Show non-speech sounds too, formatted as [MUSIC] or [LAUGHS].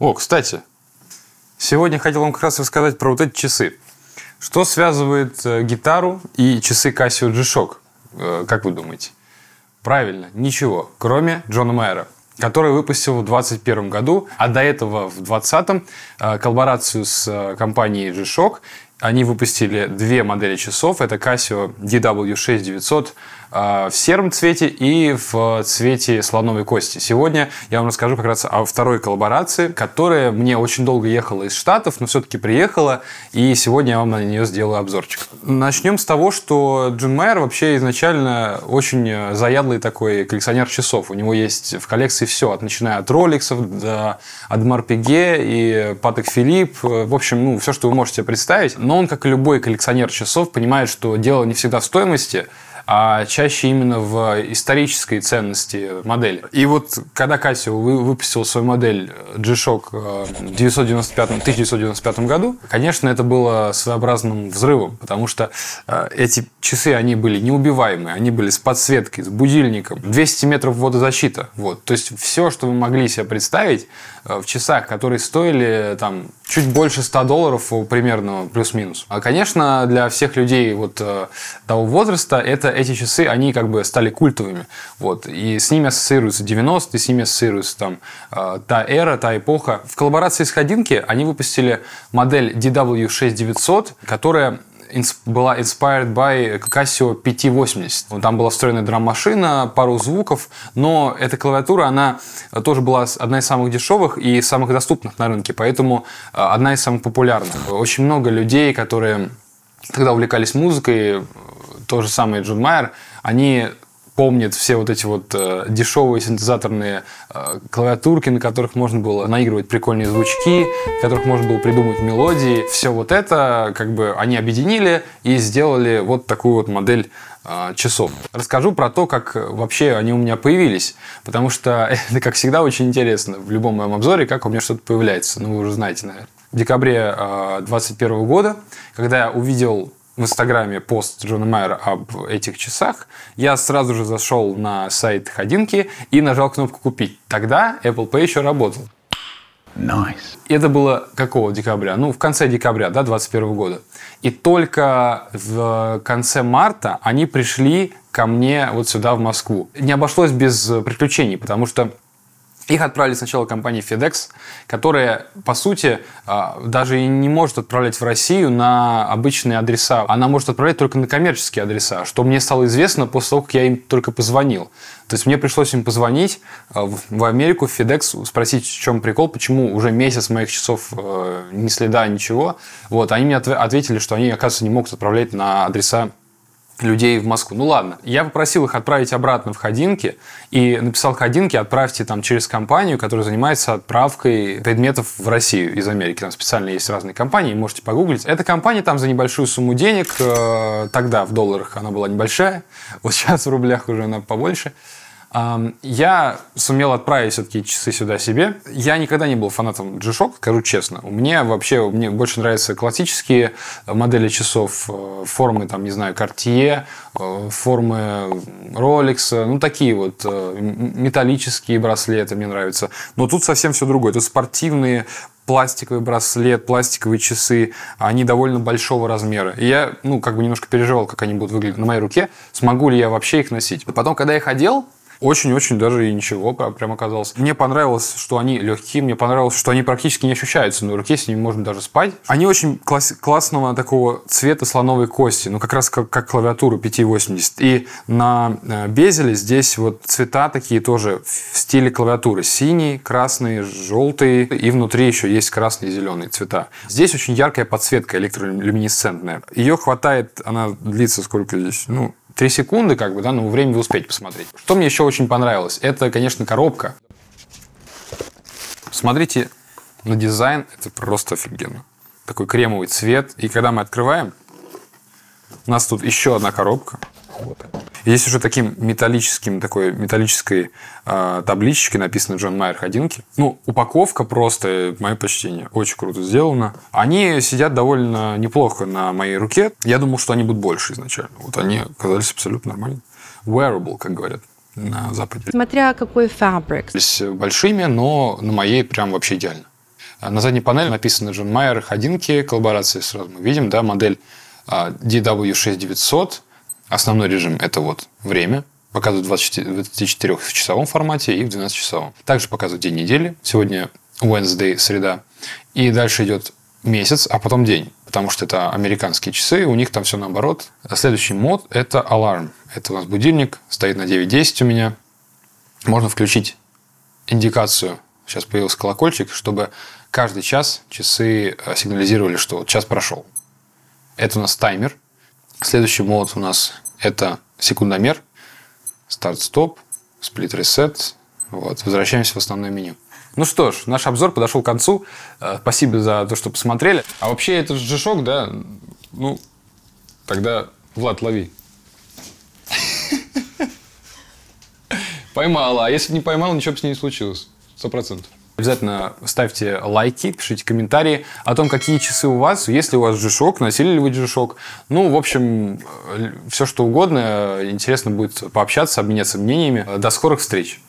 О, кстати, сегодня хотел вам как раз рассказать про вот эти часы. Что связывает э, гитару и часы Casio G-Shock? Э, как вы думаете? Правильно, ничего, кроме Джона Майера который выпустил в 2021 году, а до этого в 2020 э, коллаборацию с компанией G-Shock они выпустили две модели часов. Это Casio DW6900 а, в сером цвете и в цвете слоновой кости. Сегодня я вам расскажу как раз о второй коллаборации, которая мне очень долго ехала из Штатов, но все-таки приехала, и сегодня я вам на нее сделаю обзорчик. Начнем с того, что Джин Майер вообще изначально очень заядлый такой коллекционер часов. У него есть в коллекции все, от, начиная от роликсов до Адмар Пиге и Patek Philippe, В общем, ну, все, что вы можете представить. Но он, как и любой коллекционер часов, понимает, что дело не всегда в стоимости, а чаще именно в исторической ценности модели. И вот когда Casio выпустил свою модель G-Shock в 1995, 1995 году, конечно, это было своеобразным взрывом, потому что э, эти часы, они были неубиваемые, они были с подсветкой, с будильником, 200 метров водозащита. Вот. То есть все, что вы могли себе представить э, в часах, которые стоили там чуть больше 100 долларов примерно, плюс-минус. А, конечно, для всех людей вот э, того возраста это эти часы, они как бы стали культовыми. Вот. И с ними ассоциируются 90-е, с ними ассоциируется там э, та эра, та эпоха. В коллаборации с Ходинки они выпустили модель DW6900, которая была inspired by Casio 580. Там была встроенная драм-машина, пару звуков, но эта клавиатура, она тоже была одна из самых дешевых и самых доступных на рынке, поэтому э, одна из самых популярных. Очень много людей, которые тогда увлекались музыкой, э, то же самое Джон Майер, они помнит все вот эти вот э, дешевые синтезаторные э, клавиатурки, на которых можно было наигрывать прикольные звучки, на которых можно было придумать мелодии. Все вот это как бы они объединили и сделали вот такую вот модель э, часов. Расскажу про то, как вообще они у меня появились, потому что [LAUGHS] это, как всегда, очень интересно в любом моем обзоре, как у меня что-то появляется. Ну, вы уже знаете, наверное. В декабре 2021 э, года, когда я увидел в Инстаграме пост Джона Майера об этих часах, я сразу же зашел на сайт Ходинки и нажал кнопку «Купить». Тогда Apple Pay еще работал. Nice. Это было какого декабря? Ну, в конце декабря, да, 21 года. И только в конце марта они пришли ко мне вот сюда, в Москву. Не обошлось без приключений, потому что их отправили сначала компании FedEx, которая, по сути, а, даже и не может отправлять в Россию на обычные адреса. Она может отправлять только на коммерческие адреса, что мне стало известно после того, как я им только позвонил. То есть мне пришлось им позвонить а, в Америку, в FedEx, спросить, в чем прикол, почему уже месяц моих часов э, ни следа, ничего. Вот, они мне ответили, что они, оказывается, не могут отправлять на адреса людей в Москву. Ну ладно, я попросил их отправить обратно в ходинки и написал ходинке отправьте там через компанию, которая занимается отправкой предметов в Россию из Америки. Там специально есть разные компании, можете погуглить. Эта компания там за небольшую сумму денег, э, тогда в долларах она была небольшая, [LAUGHS] вот сейчас в рублях уже она побольше, я сумел отправить все-таки часы сюда себе. Я никогда не был фанатом G-Shock, скажу честно. У меня вообще мне больше нравятся классические э, модели часов, э, формы, там, не знаю, Cartier, э, формы Rolex, ну, такие вот металлические браслеты мне нравятся. Но тут совсем все другое. Тут спортивные пластиковый браслет, пластиковые часы, они довольно большого размера. И я, ну, как бы немножко переживал, как они будут выглядеть на моей руке, смогу ли я вообще их носить. Потом, когда я их одел, очень-очень даже и ничего, прям оказалось. Мне понравилось, что они легкие, мне понравилось, что они практически не ощущаются на руке, с ними можно даже спать. Они очень класс- классного такого цвета слоновой кости, ну как раз как, как клавиатуру 5.80. И на э, Безеле здесь вот цвета такие тоже в стиле клавиатуры. Синий, красный, желтый и внутри еще есть красный и зеленый цвета. Здесь очень яркая подсветка электролюминесцентная. Ее хватает, она длится сколько здесь? Ну, 3 секунды, как бы, да, но ну, время вы успеете посмотреть. Что мне еще очень понравилось, это, конечно, коробка. Смотрите на дизайн, это просто офигенно. Такой кремовый цвет. И когда мы открываем, у нас тут еще одна коробка. Вот. Есть уже таким металлическим, такой металлической э, а, табличке написано Джон Майер ходинки. Ну, упаковка просто, мое почтение, очень круто сделана. Они сидят довольно неплохо на моей руке. Я думал, что они будут больше изначально. Вот они оказались абсолютно нормально. Wearable, как говорят на Западе. Смотря какой фабрик. Здесь большими, но на моей прям вообще идеально. На задней панели написано Джон Майер ходинки, коллаборация сразу мы видим, да, модель а, DW6900, Основной режим – это вот время, показывают в 24-часовом формате и в 12-часовом. Также показывают день недели. Сегодня Wednesday, среда. И дальше идет месяц, а потом день, потому что это американские часы, у них там все наоборот. Следующий мод – это аларм. Это у нас будильник, стоит на 9.10 у меня. Можно включить индикацию, сейчас появился колокольчик, чтобы каждый час часы э, сигнализировали, что час прошел. Это у нас таймер – Следующий мод у нас это секундомер, старт-стоп, сплит-ресет. Вот, возвращаемся в основное меню. Ну что ж, наш обзор подошел к концу. Э, спасибо за то, что посмотрели. А вообще, это же шок, да? Ну, тогда, Влад, лови. [LAUGHS] Поймала. А если не поймал, ничего бы с ней не случилось. Сто процентов. Обязательно ставьте лайки, пишите комментарии о том, какие часы у вас, если у вас джишок, носили ли вы джишок. Ну, в общем, э, все что угодно. Э, интересно будет пообщаться, обменяться мнениями. До скорых встреч!